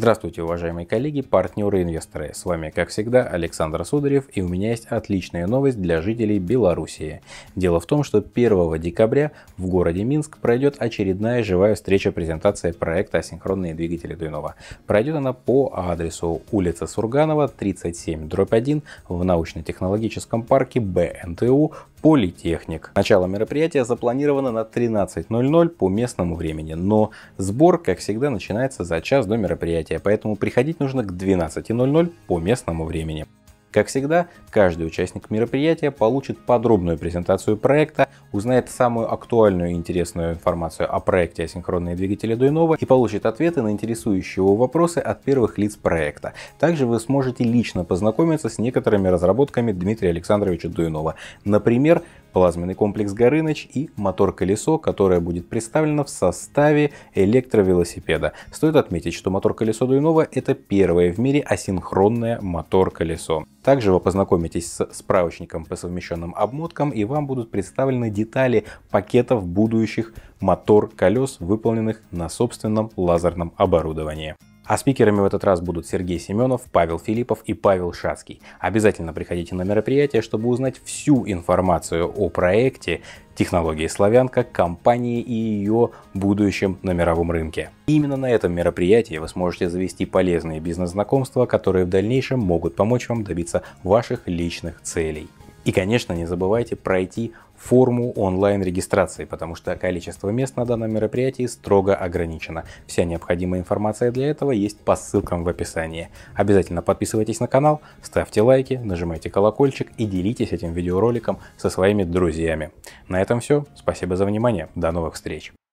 Здравствуйте, уважаемые коллеги, партнеры и инвесторы. С вами, как всегда, Александр Сударев, и у меня есть отличная новость для жителей Белоруссии. Дело в том, что 1 декабря в городе Минск пройдет очередная живая встреча презентации проекта «Асинхронные двигатели Дуйнова». Пройдет она по адресу улица Сурганова, 37, дробь 1, в научно-технологическом парке БНТУ политехник. Начало мероприятия запланировано на 13.00 по местному времени, но сбор, как всегда, начинается за час до мероприятия, поэтому приходить нужно к 12.00 по местному времени. Как всегда, каждый участник мероприятия получит подробную презентацию проекта, узнает самую актуальную и интересную информацию о проекте «Асинхронные двигатели Дуйнова» и получит ответы на интересующие его вопросы от первых лиц проекта. Также вы сможете лично познакомиться с некоторыми разработками Дмитрия Александровича Дуйнова. Например, плазменный комплекс Горыныч и мотор-колесо, которое будет представлено в составе электровелосипеда. Стоит отметить, что мотор-колесо Дуйнова это первое в мире асинхронное мотор-колесо. Также вы познакомитесь с справочником по совмещенным обмоткам и вам будут представлены детали пакетов будущих мотор-колес, выполненных на собственном лазерном оборудовании. А спикерами в этот раз будут Сергей Семенов, Павел Филиппов и Павел Шацкий. Обязательно приходите на мероприятие, чтобы узнать всю информацию о проекте, технологии «Славянка», компании и ее будущем на мировом рынке. И именно на этом мероприятии вы сможете завести полезные бизнес-знакомства, которые в дальнейшем могут помочь вам добиться ваших личных целей. И, конечно, не забывайте пройти форму онлайн-регистрации, потому что количество мест на данном мероприятии строго ограничено. Вся необходимая информация для этого есть по ссылкам в описании. Обязательно подписывайтесь на канал, ставьте лайки, нажимайте колокольчик и делитесь этим видеороликом со своими друзьями. На этом все. Спасибо за внимание. До новых встреч.